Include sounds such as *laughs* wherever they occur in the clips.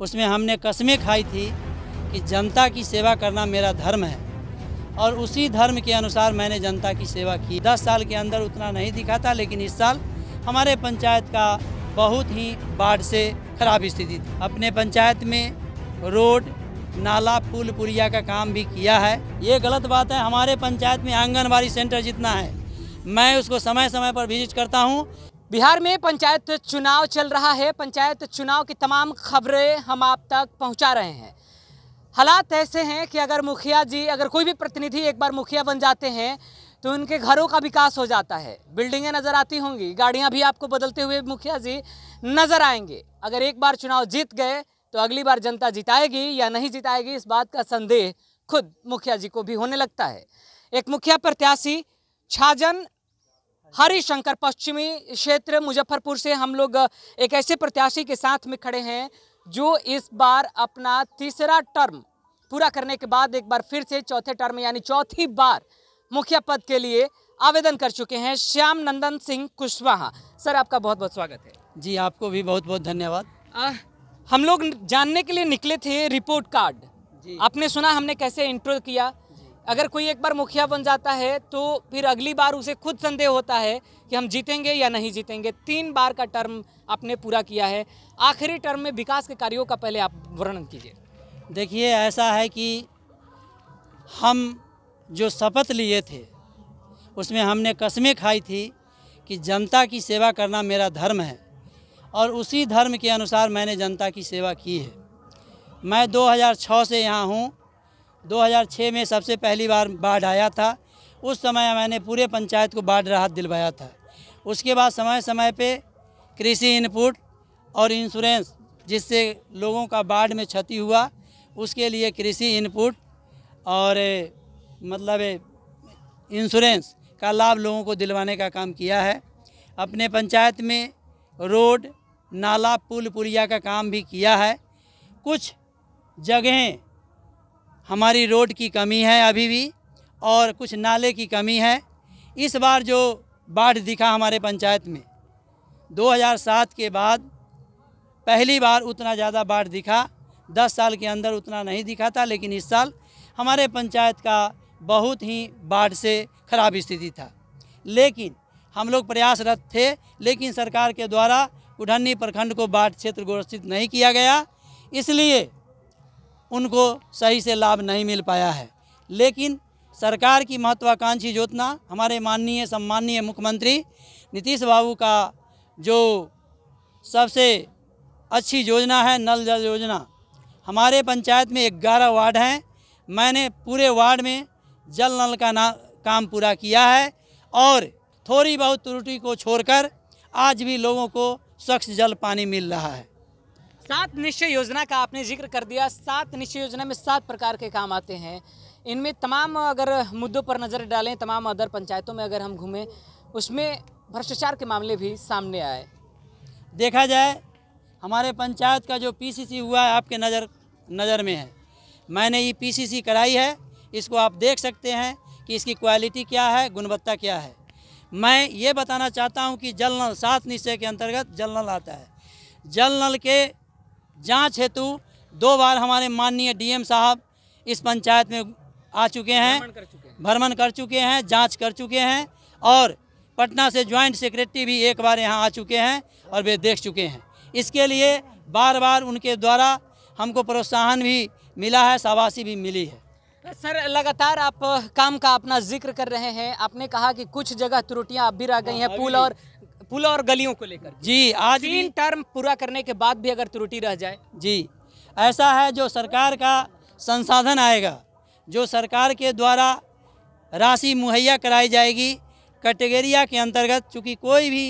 उसमें हमने कस्में खाई थी कि जनता की सेवा करना मेरा धर्म है और उसी धर्म के अनुसार मैंने जनता की सेवा की दस साल के अंदर उतना नहीं दिखा था लेकिन इस साल हमारे पंचायत का बहुत ही बाढ़ से खराब स्थिति थी अपने पंचायत में रोड नाला पुल पुलिया का काम भी किया है ये गलत बात है हमारे पंचायत में आंगनबाड़ी सेंटर जितना है मैं उसको समय समय पर विजिट करता हूँ बिहार में पंचायत चुनाव चल रहा है पंचायत चुनाव की तमाम खबरें हम आप तक पहुंचा रहे हैं हालात ऐसे हैं कि अगर मुखिया जी अगर कोई भी प्रतिनिधि एक बार मुखिया बन जाते हैं तो उनके घरों का विकास हो जाता है बिल्डिंगें नज़र आती होंगी गाड़ियां भी आपको बदलते हुए मुखिया जी नज़र आएंगे अगर एक बार चुनाव जीत गए तो अगली बार जनता जिताएगी या नहीं जिताएगी इस बात का संदेह खुद मुखिया जी को भी होने लगता है एक मुखिया प्रत्याशी छाजन हरी शंकर पश्चिमी क्षेत्र मुजफ्फरपुर से हम लोग एक ऐसे प्रत्याशी के साथ में खड़े हैं जो इस बार अपना तीसरा टर्म पूरा करने के बाद एक बार फिर से चौथे टर्म यानी चौथी बार मुखिया पद के लिए आवेदन कर चुके हैं श्याम नंदन सिंह कुशवाहा सर आपका बहुत बहुत स्वागत है जी आपको भी बहुत बहुत धन्यवाद आ, हम लोग जानने के लिए निकले थे रिपोर्ट कार्ड आपने सुना हमने कैसे इंट्रो किया अगर कोई एक बार मुखिया बन जाता है तो फिर अगली बार उसे खुद संदेह होता है कि हम जीतेंगे या नहीं जीतेंगे तीन बार का टर्म आपने पूरा किया है आखिरी टर्म में विकास के कार्यों का पहले आप वर्णन कीजिए देखिए ऐसा है कि हम जो शपथ लिए थे उसमें हमने कस्में खाई थी कि जनता की सेवा करना मेरा धर्म है और उसी धर्म के अनुसार मैंने जनता की सेवा की है मैं 2006 से यहाँ हूँ 2006 में सबसे पहली बार बाढ़ आया था उस समय मैंने पूरे पंचायत को बाढ़ राहत दिलवाया था उसके बाद समय समय पे कृषि इनपुट और इंश्योरेंस जिससे लोगों का बाढ़ में क्षति हुआ उसके लिए कृषि इनपुट और मतलब इंश्योरेंस का लाभ लोगों को दिलवाने का काम किया है अपने पंचायत में रोड नाला पुल पुलिया का काम भी किया है कुछ जगहें हमारी रोड की कमी है अभी भी और कुछ नाले की कमी है इस बार जो बाढ़ दिखा हमारे पंचायत में 2007 के बाद पहली बार उतना ज़्यादा बाढ़ दिखा 10 साल के अंदर उतना नहीं दिखा था लेकिन इस साल हमारे पंचायत का बहुत ही बाढ़ से खराब स्थिति था लेकिन हम लोग प्रयासरत थे लेकिन सरकार के द्वारा कुढ़नी प्रखंड को बाढ़ क्षेत्र घोषित नहीं किया गया इसलिए उनको सही से लाभ नहीं मिल पाया है लेकिन सरकार की महत्वाकांक्षी योजना हमारे माननीय सम्माननीय मुख्यमंत्री नीतीश बाबू का जो सबसे अच्छी योजना है नल जल योजना हमारे पंचायत में ग्यारह वार्ड हैं मैंने पूरे वार्ड में जल नल का ना काम पूरा किया है और थोड़ी बहुत त्रुटि को छोड़कर आज भी लोगों को स्वच्छ जल पानी मिल रहा है सात निश्चय योजना का आपने जिक्र कर दिया सात निश्चय योजना में सात प्रकार के काम आते हैं इनमें तमाम अगर मुद्दों पर नज़र डालें तमाम अदर पंचायतों में अगर हम घूमें उसमें भ्रष्टाचार के मामले भी सामने आए देखा जाए हमारे पंचायत का जो पीसीसी हुआ है आपके नज़र नज़र में है मैंने ये पीसीसी कराई है इसको आप देख सकते हैं कि इसकी क्वालिटी क्या है गुणवत्ता क्या है मैं ये बताना चाहता हूँ कि जल नल सात निश्चय के अंतर्गत जल नल आता है जल नल के जांच हेतु दो बार हमारे माननीय डीएम साहब इस पंचायत में आ चुके हैं भ्रमण कर चुके हैं जांच कर चुके हैं और पटना से ज्वाइंट सेक्रेटरी भी एक बार यहाँ आ चुके हैं और वे देख चुके हैं इसके लिए बार बार उनके द्वारा हमको प्रोत्साहन भी मिला है शाबाशी भी मिली है सर लगातार आप काम का अपना जिक्र कर रहे हैं आपने कहा कि कुछ जगह त्रुटियां अब भी रह गई हैं हाँ, पुल और पुल और गलियों को लेकर जी आज तीन टर्म पूरा करने के बाद भी अगर त्रुटि रह जाए जी ऐसा है जो सरकार का संसाधन आएगा जो सरकार के द्वारा राशि मुहैया कराई जाएगी कैटेगरिया के अंतर्गत चूँकि कोई भी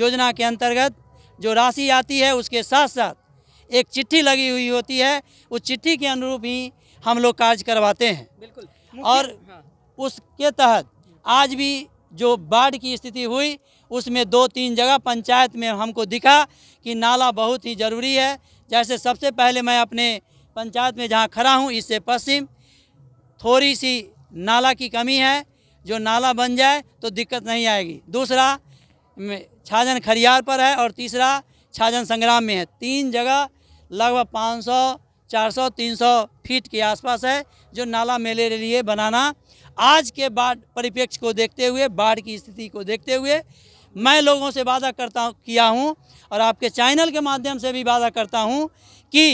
योजना के अंतर्गत जो राशि आती है उसके साथ साथ एक चिट्ठी लगी हुई होती है उस चिट्ठी के अनुरूप ही हम लोग कार्य करवाते हैं बिल्कुल और हाँ। उसके तहत आज भी जो बाढ़ की स्थिति हुई उसमें दो तीन जगह पंचायत में हमको दिखा कि नाला बहुत ही ज़रूरी है जैसे सबसे पहले मैं अपने पंचायत में जहाँ खड़ा हूँ इससे पश्चिम थोड़ी सी नाला की कमी है जो नाला बन जाए तो दिक्कत नहीं आएगी दूसरा छाजन खरियार पर है और तीसरा छाजन संग्राम में है तीन जगह लगभग 400-300 फीट के आसपास है जो नाला मेले के लिए बनाना आज के बाढ़ परिप्रेक्ष्य को देखते हुए बाढ़ की स्थिति को देखते हुए मैं लोगों से वादा करता किया हूँ और आपके चैनल के माध्यम से भी वादा करता हूँ कि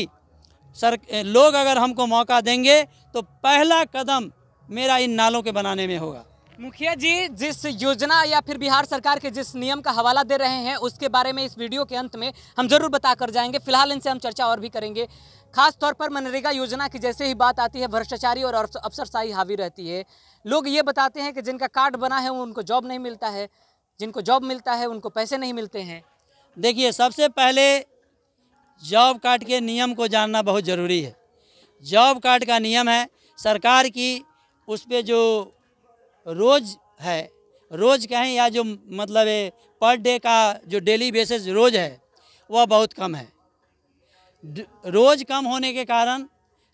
सर लोग अगर हमको मौका देंगे तो पहला कदम मेरा इन नालों के बनाने में होगा मुखिया जी जिस योजना या फिर बिहार सरकार के जिस नियम का हवाला दे रहे हैं उसके बारे में इस वीडियो के अंत में हम जरूर बता कर जाएंगे फिलहाल इनसे हम चर्चा और भी करेंगे खास तौर पर मनरेगा योजना की जैसे ही बात आती है भ्रष्टाचारी और अफसरशाही हावी रहती है लोग ये बताते हैं कि जिनका कार्ड बना है उनको जॉब नहीं मिलता है जिनको जॉब मिलता है उनको पैसे नहीं मिलते हैं देखिए सबसे पहले जॉब कार्ड के नियम को जानना बहुत ज़रूरी है जॉब कार्ड का नियम है सरकार की उस पर जो रोज़ है रोज़ कहें या जो मतलब पर डे का जो डेली बेसिस रोज़ है वह बहुत कम है रोज़ कम होने के कारण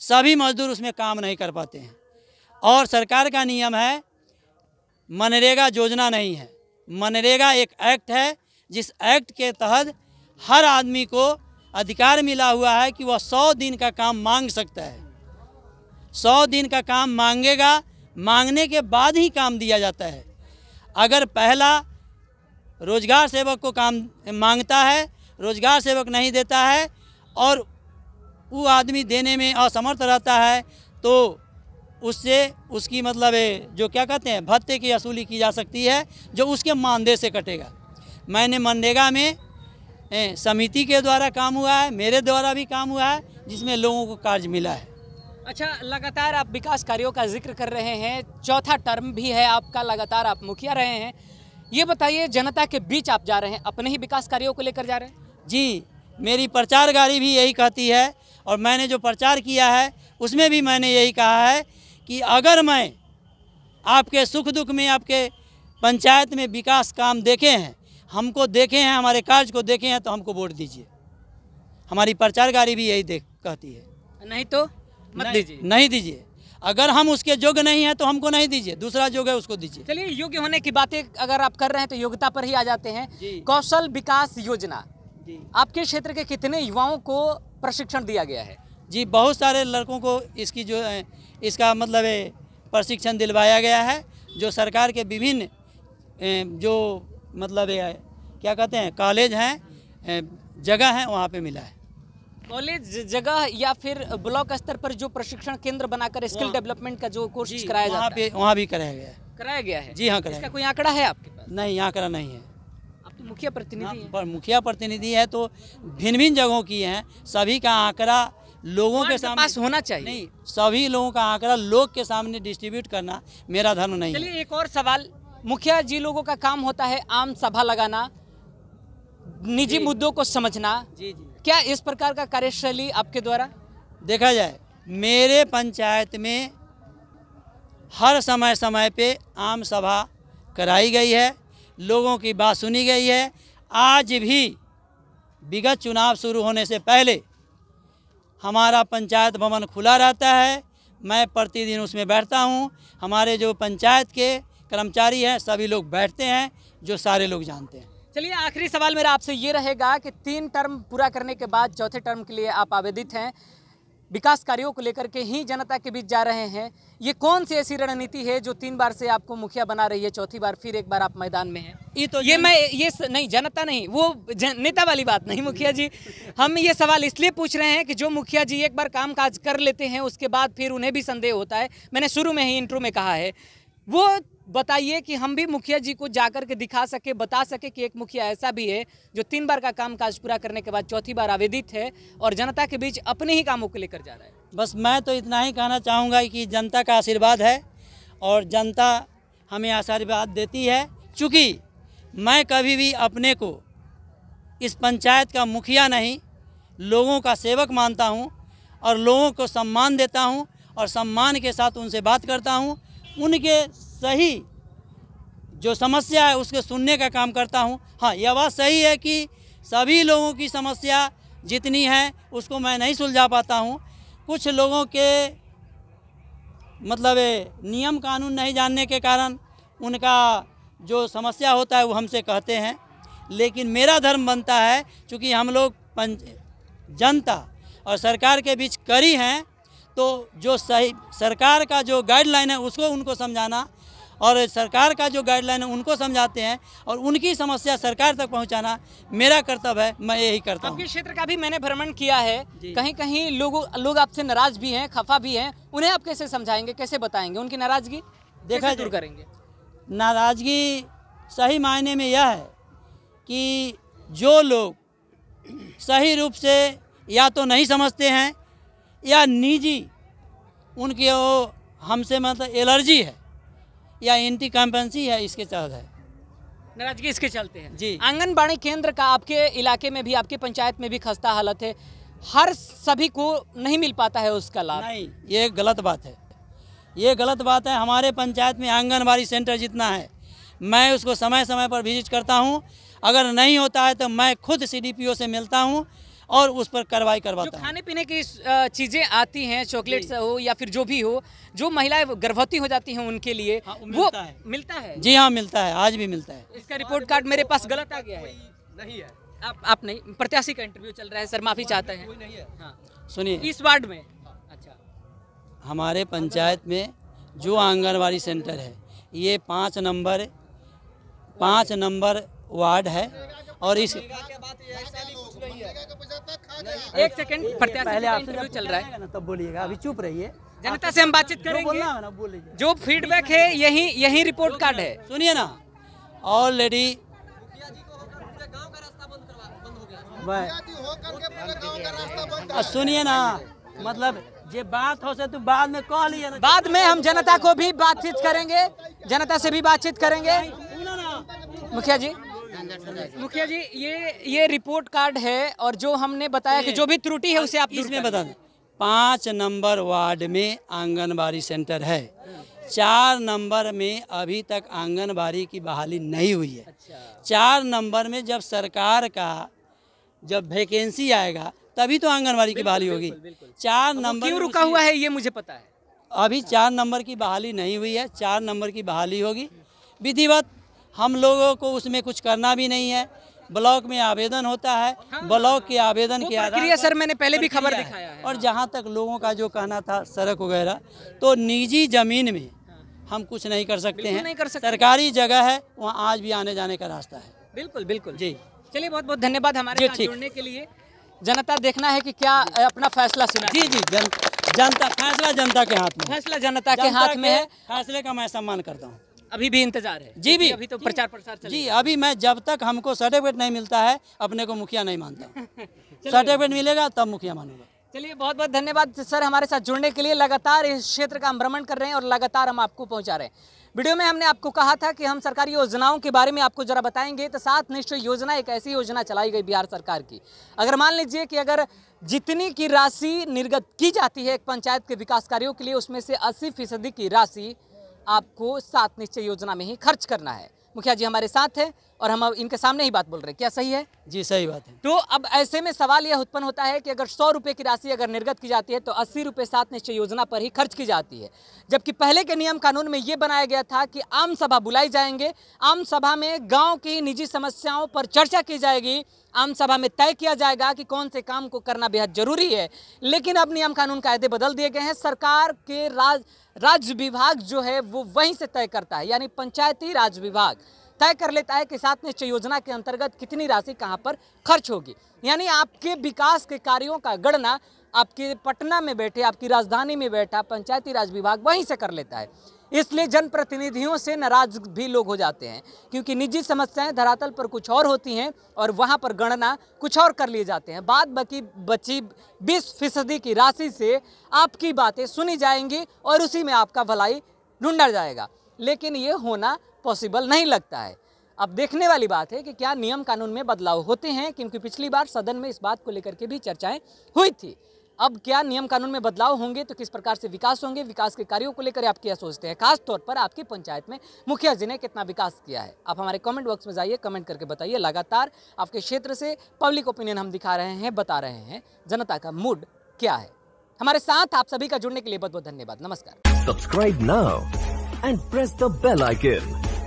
सभी मज़दूर उसमें काम नहीं कर पाते हैं और सरकार का नियम है मनरेगा योजना नहीं है मनरेगा एक एक्ट है जिस एक्ट के तहत हर आदमी को अधिकार मिला हुआ है कि वह सौ दिन का काम मांग सकता है सौ दिन का काम मांगेगा मांगने के बाद ही काम दिया जाता है अगर पहला रोजगार सेवक को काम मांगता है रोजगार सेवक नहीं देता है और वो आदमी देने में असमर्थ रहता है तो उससे उसकी मतलब जो क्या कहते हैं भत्ते की वसूली की जा सकती है जो उसके मानदेय से कटेगा मैंने मनरेगा में समिति के द्वारा काम हुआ है मेरे द्वारा भी काम हुआ है जिसमें लोगों को कार्य मिला है अच्छा लगातार आप विकास कार्यों का जिक्र कर रहे हैं चौथा टर्म भी है आपका लगातार आप मुखिया रहे हैं ये बताइए जनता के बीच आप जा रहे हैं अपने ही विकास कार्यों को लेकर जा रहे हैं जी मेरी प्रचार गाड़ी भी यही कहती है और मैंने जो प्रचार किया है उसमें भी मैंने यही कहा है कि अगर मैं आपके सुख दुख में आपके पंचायत में विकास काम देखे हैं हमको देखे हैं हमारे कार्य को देखे हैं तो हमको वोट दीजिए हमारी प्रचार गाड़ी भी यही देख कहती है नहीं तो मत दीजिए नहीं दीजिए अगर हम उसके योग्य नहीं है तो हमको नहीं दीजिए दूसरा योग्य है उसको दीजिए चलिए योग्य होने की बातें अगर आप कर रहे हैं तो योग्यता पर ही आ जाते हैं कौशल विकास योजना आपके क्षेत्र के कितने युवाओं को प्रशिक्षण दिया गया है जी बहुत सारे लड़कों को इसकी जो इसका मतलब प्रशिक्षण दिलवाया गया है जो सरकार के विभिन्न जो मतलब क्या कहते हैं कॉलेज हैं जगह हैं वहाँ पे मिला है कॉलेज जगह या फिर ब्लॉक स्तर पर जो प्रशिक्षण केंद्र बनाकर स्किल डेवलपमेंट का जो कोर्स कराया जाता है वहाँ भी कराया गया है कराया गया है जी हाँ कराया इसका कोई आंकड़ा है आपके पास नहीं आंकड़ा नहीं है मुखिया प्रतिनिधि हाँ, पर मुखिया प्रतिनिधि है तो भिन्न भिन्न जगहों की हैं सभी का आंकड़ा लोगों के सामने पास होना चाहिए नहीं सभी लोगों का आंकड़ा लोग के सामने डिस्ट्रीब्यूट करना मेरा धर्म नहीं चलिए एक और सवाल मुखिया जी लोगों का काम होता है आम सभा लगाना निजी मुद्दों को समझना जी जी क्या इस प्रकार का कार्यशैली आपके द्वारा देखा जाए मेरे पंचायत में हर समय समय पे आम सभा कराई गई है लोगों की बात सुनी गई है आज भी विगत चुनाव शुरू होने से पहले हमारा पंचायत भवन खुला रहता है मैं प्रतिदिन उसमें बैठता हूँ हमारे जो पंचायत के कर्मचारी हैं सभी लोग बैठते हैं जो सारे लोग जानते हैं चलिए आखिरी सवाल मेरा आपसे ये रहेगा कि तीन टर्म पूरा करने के बाद चौथे टर्म के लिए आप आवेदित हैं विकास कार्यों को लेकर के ही जनता के बीच जा रहे हैं ये कौन सी ऐसी रणनीति है जो तीन बार से आपको मुखिया बना रही है चौथी बार फिर एक बार आप मैदान में हैं ये तो ये मैं ये स, नहीं जनता नहीं वो जन, नेता वाली बात नहीं मुखिया जी हम ये सवाल इसलिए पूछ रहे हैं कि जो मुखिया जी एक बार काम काज कर लेते हैं उसके बाद फिर उन्हें भी संदेह होता है मैंने शुरू में ही इंटरव्यू में कहा है वो बताइए कि हम भी मुखिया जी को जाकर के दिखा सके बता सके कि एक मुखिया ऐसा भी है जो तीन बार का कामकाज पूरा करने के बाद चौथी बार आवेदित है और जनता के बीच अपने ही कामों को लेकर जा रहा है बस मैं तो इतना ही कहना चाहूँगा कि जनता का आशीर्वाद है और जनता हमें आशीर्वाद देती है चूँकि मैं कभी भी अपने को इस पंचायत का मुखिया नहीं लोगों का सेवक मानता हूँ और लोगों को सम्मान देता हूँ और सम्मान के साथ उनसे बात करता हूँ उनके सही जो समस्या है उसके सुनने का काम करता हूँ हाँ यह बात सही है कि सभी लोगों की समस्या जितनी है उसको मैं नहीं सुलझा पाता हूँ कुछ लोगों के मतलब नियम कानून नहीं जानने के कारण उनका जो समस्या होता है वो हमसे कहते हैं लेकिन मेरा धर्म बनता है क्योंकि हम लोग जनता और सरकार के बीच करी हैं तो जो सही सरकार का जो गाइडलाइन है उसको उनको समझाना और सरकार का जो गाइडलाइन है उनको समझाते हैं और उनकी समस्या सरकार तक पहुँचाना मेरा कर्तव्य है मैं यही करता हूँ क्षेत्र का भी मैंने भ्रमण किया है कहीं कहीं लोग लोग आपसे नाराज भी हैं खफा भी हैं उन्हें आप कैसे समझाएंगे कैसे बताएंगे उनकी नाराजगी देखा दूर करेंगे नाराजगी सही मायने में यह है कि जो लोग सही रूप से या तो नहीं समझते हैं या निजी उनकी वो हमसे मतलब एलर्जी है या एंटी कैंपेंसी है इसके तहत है नाराजगी इसके चलते हैं जी आंगनबाड़ी केंद्र का आपके इलाके में भी आपके पंचायत में भी खस्ता हालत है हर सभी को नहीं मिल पाता है उसका लाभ नहीं ये गलत बात है ये गलत बात है हमारे पंचायत में आंगनबाड़ी सेंटर जितना है मैं उसको समय समय पर विजिट करता हूँ अगर नहीं होता है तो मैं खुद सी से मिलता हूँ और उस पर कार्रवाई करवाता खाने पीने की चीज़ें आती हैं चॉकलेट हो या फिर जो भी हो जो महिलाएं गर्भवती हो जाती हैं उनके लिए हाँ, वो मिलता है मिलता है जी हाँ मिलता है आज भी मिलता है इसका रिपोर्ट कार्ड मेरे पास गलत आ गया है नहीं है आप आप नहीं प्रत्याशी का इंटरव्यू चल रहा है सर माफी चाहते हैं हाँ। सुनिए इस वार्ड में अच्छा हमारे पंचायत में जो आंगनबाड़ी सेंटर है ये पाँच नंबर पाँच नंबर वार्ड है और इस एक सेकंड पहले इंटरव्यू चल रहा है तब बोलिएगा अभी चुप रहिए जनता से हम बातचीत करेंगे जो फीडबैक है यही यही रिपोर्ट कार्ड है सुनिए ना ऑलरेडी सुनिए ना मतलब ये बात हो से तो बाद में कह लिए बाद में हम जनता को भी बातचीत करेंगे जनता से भी बातचीत करेंगे मुखिया जी मुखिया जी ये ये रिपोर्ट कार्ड है और जो हमने बताया कि जो भी त्रुटि है उसे आप इसमें बता दें पाँच नंबर वार्ड में आंगनबाड़ी सेंटर है चार नंबर में अभी तक आंगनबाड़ी की बहाली नहीं हुई है अच्छा। चार नंबर में जब सरकार का जब वैकेंसी आएगा तभी तो आंगनबाड़ी की बहाली होगी चार नंबर क्यों रुका हुआ है ये मुझे पता है अभी चार नंबर की बहाली नहीं हुई है चार नंबर की बहाली होगी विधिवत हम लोगों को उसमें कुछ करना भी नहीं है ब्लॉक में आवेदन होता है हाँ। ब्लॉक के आवेदन के आधार सर मैंने पहले भी खबर दिखाया है और जहाँ तक लोगों का जो कहना था सड़क वगैरह तो निजी जमीन में हाँ। हम कुछ नहीं कर सकते हैं नहीं कर सकते सरकारी जगह है वहाँ आज भी आने जाने का रास्ता है बिल्कुल बिल्कुल जी चलिए बहुत बहुत धन्यवाद हमारे साथ जुड़ने के लिए जनता देखना है कि क्या अपना फैसला सुना जी जी जनता फैसला जनता के हाथ में फैसला जनता के हाथ में है फैसले का मैं सम्मान करता हूँ अभी भी इंतजार है जी भी अभी तो प्रचार प्रसार चल जी अभी मैं जब तक हमको सर्टिफिकेट नहीं मिलता है अपने को मुखिया नहीं मानता सर्टिफिकेट *laughs* मिलेगा तब मुखिया मानूंगा चलिए बहुत बहुत धन्यवाद सर हमारे साथ जुड़ने के लिए लगातार इस क्षेत्र का भ्रमण कर रहे हैं और लगातार हम आपको पहुंचा रहे हैं वीडियो में हमने आपको कहा था कि हम सरकारी योजनाओं के बारे में आपको जरा बताएंगे तो सात निश्चय योजना एक ऐसी योजना चलाई गई बिहार सरकार की अगर मान लीजिए कि अगर जितनी की राशि निर्गत की जाती है एक पंचायत के विकास कार्यों के लिए उसमें से अस्सी फीसदी की राशि आपको सात निश्चय योजना में ही खर्च करना है मुखिया जी हमारे साथ हैं और हम अब इनके सामने ही बात बोल रहे हैं क्या सही है जी सही बात है तो अब ऐसे में सवाल यह उत्पन्न होता है कि अगर सौ रुपये की राशि अगर निर्गत की जाती है तो अस्सी रुपये सात निश्चय योजना पर ही खर्च की जाती है जबकि पहले के नियम कानून में ये बनाया गया था कि आम सभा बुलाई जाएंगे आम सभा में गाँव की निजी समस्याओं पर चर्चा की जाएगी आम सभा में तय किया जाएगा कि कौन से काम को करना बेहद जरूरी है लेकिन अब नियम कानून कायदे बदल दिए गए हैं सरकार के राज राज्य विभाग जो है वो वहीं से तय करता है यानी पंचायती राज विभाग तय कर लेता है कि सात निश्चय योजना के अंतर्गत कितनी राशि कहाँ पर खर्च होगी यानी आपके विकास के कार्यों का गणना आपके पटना में बैठे आपकी राजधानी में बैठा पंचायती राज विभाग वहीं से कर लेता है इसलिए जनप्रतिनिधियों से नाराज भी लोग हो जाते हैं क्योंकि निजी समस्याएं धरातल पर कुछ और होती हैं और वहां पर गणना कुछ और कर लिए जाते हैं बाद बाकी बची बीस फीसदी की राशि से आपकी बातें सुनी जाएंगी और उसी में आपका भलाई ढूंढा जाएगा लेकिन ये होना पॉसिबल नहीं लगता है अब देखने वाली बात है कि क्या नियम कानून में बदलाव होते हैं क्योंकि पिछली बार सदन में इस बात को लेकर के भी चर्चाएं हुई थी अब क्या नियम कानून में बदलाव होंगे तो किस प्रकार से विकास होंगे विकास के कार्यों को लेकर आप क्या सोचते हैं खास तौर पर आपकी पंचायत में मुखिया जी ने कितना विकास किया है आप हमारे कमेंट बॉक्स में जाइए कमेंट करके बताइए लगातार आपके क्षेत्र से पब्लिक ओपिनियन हम दिखा रहे हैं बता रहे हैं जनता का मूड क्या है हमारे साथ आप सभी का जुड़ने के लिए बहुत बहुत धन्यवाद नमस्कार subscribe now and press the bell icon